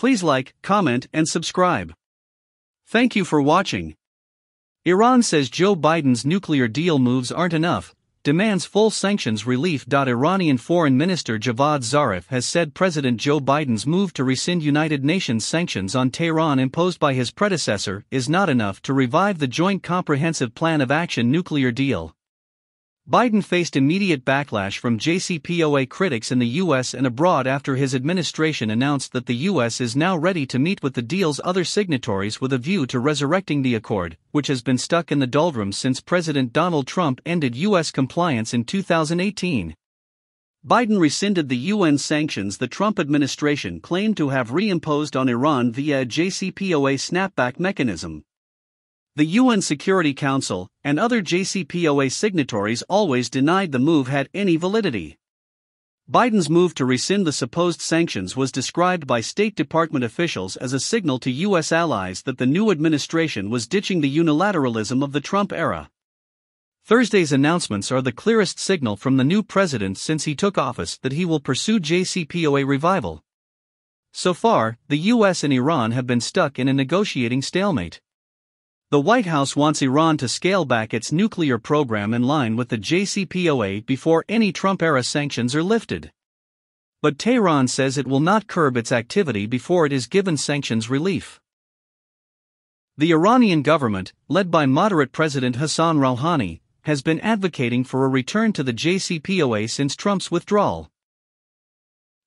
Please like, comment, and subscribe. Thank you for watching. Iran says Joe Biden's nuclear deal moves aren't enough, demands full sanctions relief. Iranian Foreign Minister Javad Zarif has said President Joe Biden's move to rescind United Nations sanctions on Tehran imposed by his predecessor is not enough to revive the Joint Comprehensive Plan of Action nuclear deal. Biden faced immediate backlash from JCPOA critics in the U.S. and abroad after his administration announced that the U.S. is now ready to meet with the deal's other signatories with a view to resurrecting the accord, which has been stuck in the doldrums since President Donald Trump ended U.S. compliance in 2018. Biden rescinded the UN sanctions the Trump administration claimed to have reimposed on Iran via a JCPOA snapback mechanism, the UN Security Council and other JCPOA signatories always denied the move had any validity. Biden's move to rescind the supposed sanctions was described by State Department officials as a signal to U.S. allies that the new administration was ditching the unilateralism of the Trump era. Thursday's announcements are the clearest signal from the new president since he took office that he will pursue JCPOA revival. So far, the U.S. and Iran have been stuck in a negotiating stalemate. The White House wants Iran to scale back its nuclear program in line with the JCPOA before any Trump era sanctions are lifted. But Tehran says it will not curb its activity before it is given sanctions relief. The Iranian government, led by moderate President Hassan Rouhani, has been advocating for a return to the JCPOA since Trump's withdrawal.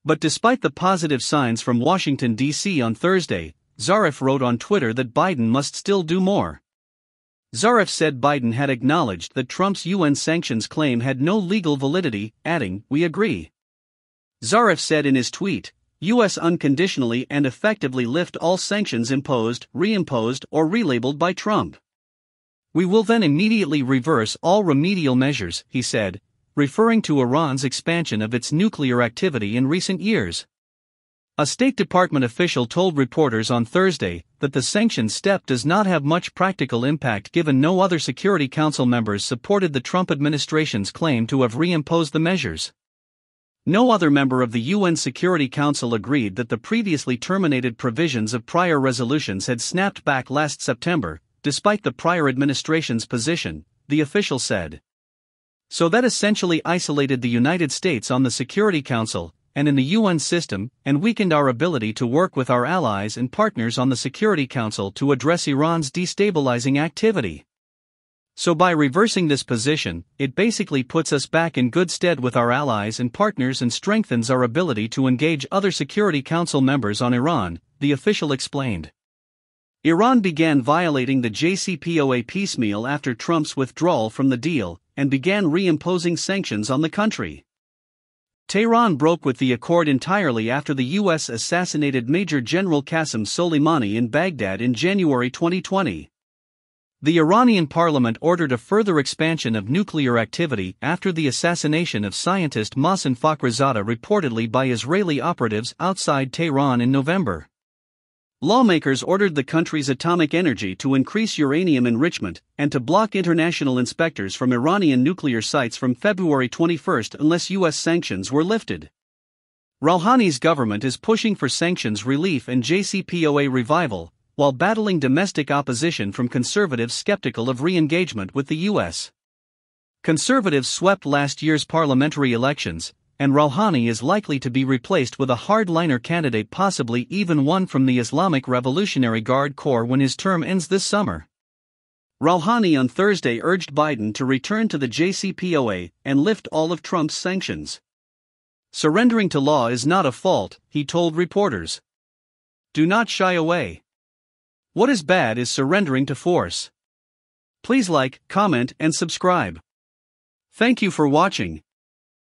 But despite the positive signs from Washington, D.C. on Thursday, Zarif wrote on Twitter that Biden must still do more. Zarif said Biden had acknowledged that Trump's UN sanctions claim had no legal validity, adding, We agree. Zarif said in his tweet, U.S. unconditionally and effectively lift all sanctions imposed, reimposed, or relabeled by Trump. We will then immediately reverse all remedial measures, he said, referring to Iran's expansion of its nuclear activity in recent years. A State Department official told reporters on Thursday that the sanctions step does not have much practical impact given no other Security Council members supported the Trump administration's claim to have reimposed the measures. No other member of the UN Security Council agreed that the previously terminated provisions of prior resolutions had snapped back last September, despite the prior administration's position, the official said. So that essentially isolated the United States on the Security Council, and in the UN system, and weakened our ability to work with our allies and partners on the Security Council to address Iran's destabilizing activity. So, by reversing this position, it basically puts us back in good stead with our allies and partners and strengthens our ability to engage other Security Council members on Iran, the official explained. Iran began violating the JCPOA piecemeal after Trump's withdrawal from the deal and began reimposing sanctions on the country. Tehran broke with the accord entirely after the U.S. assassinated Major General Qasem Soleimani in Baghdad in January 2020. The Iranian parliament ordered a further expansion of nuclear activity after the assassination of scientist Mohsen Fakhrizadeh reportedly by Israeli operatives outside Tehran in November. Lawmakers ordered the country's atomic energy to increase uranium enrichment and to block international inspectors from Iranian nuclear sites from February 21 unless U.S. sanctions were lifted. Rouhani's government is pushing for sanctions relief and JCPOA revival, while battling domestic opposition from conservatives skeptical of re engagement with the U.S. Conservatives swept last year's parliamentary elections and Rouhani is likely to be replaced with a hardliner candidate, possibly even one from the Islamic Revolutionary Guard Corps when his term ends this summer. Rouhani on Thursday urged Biden to return to the JCPOA and lift all of Trump's sanctions. Surrendering to law is not a fault, he told reporters. Do not shy away. What is bad is surrendering to force. Please like, comment, and subscribe. Thank you for watching.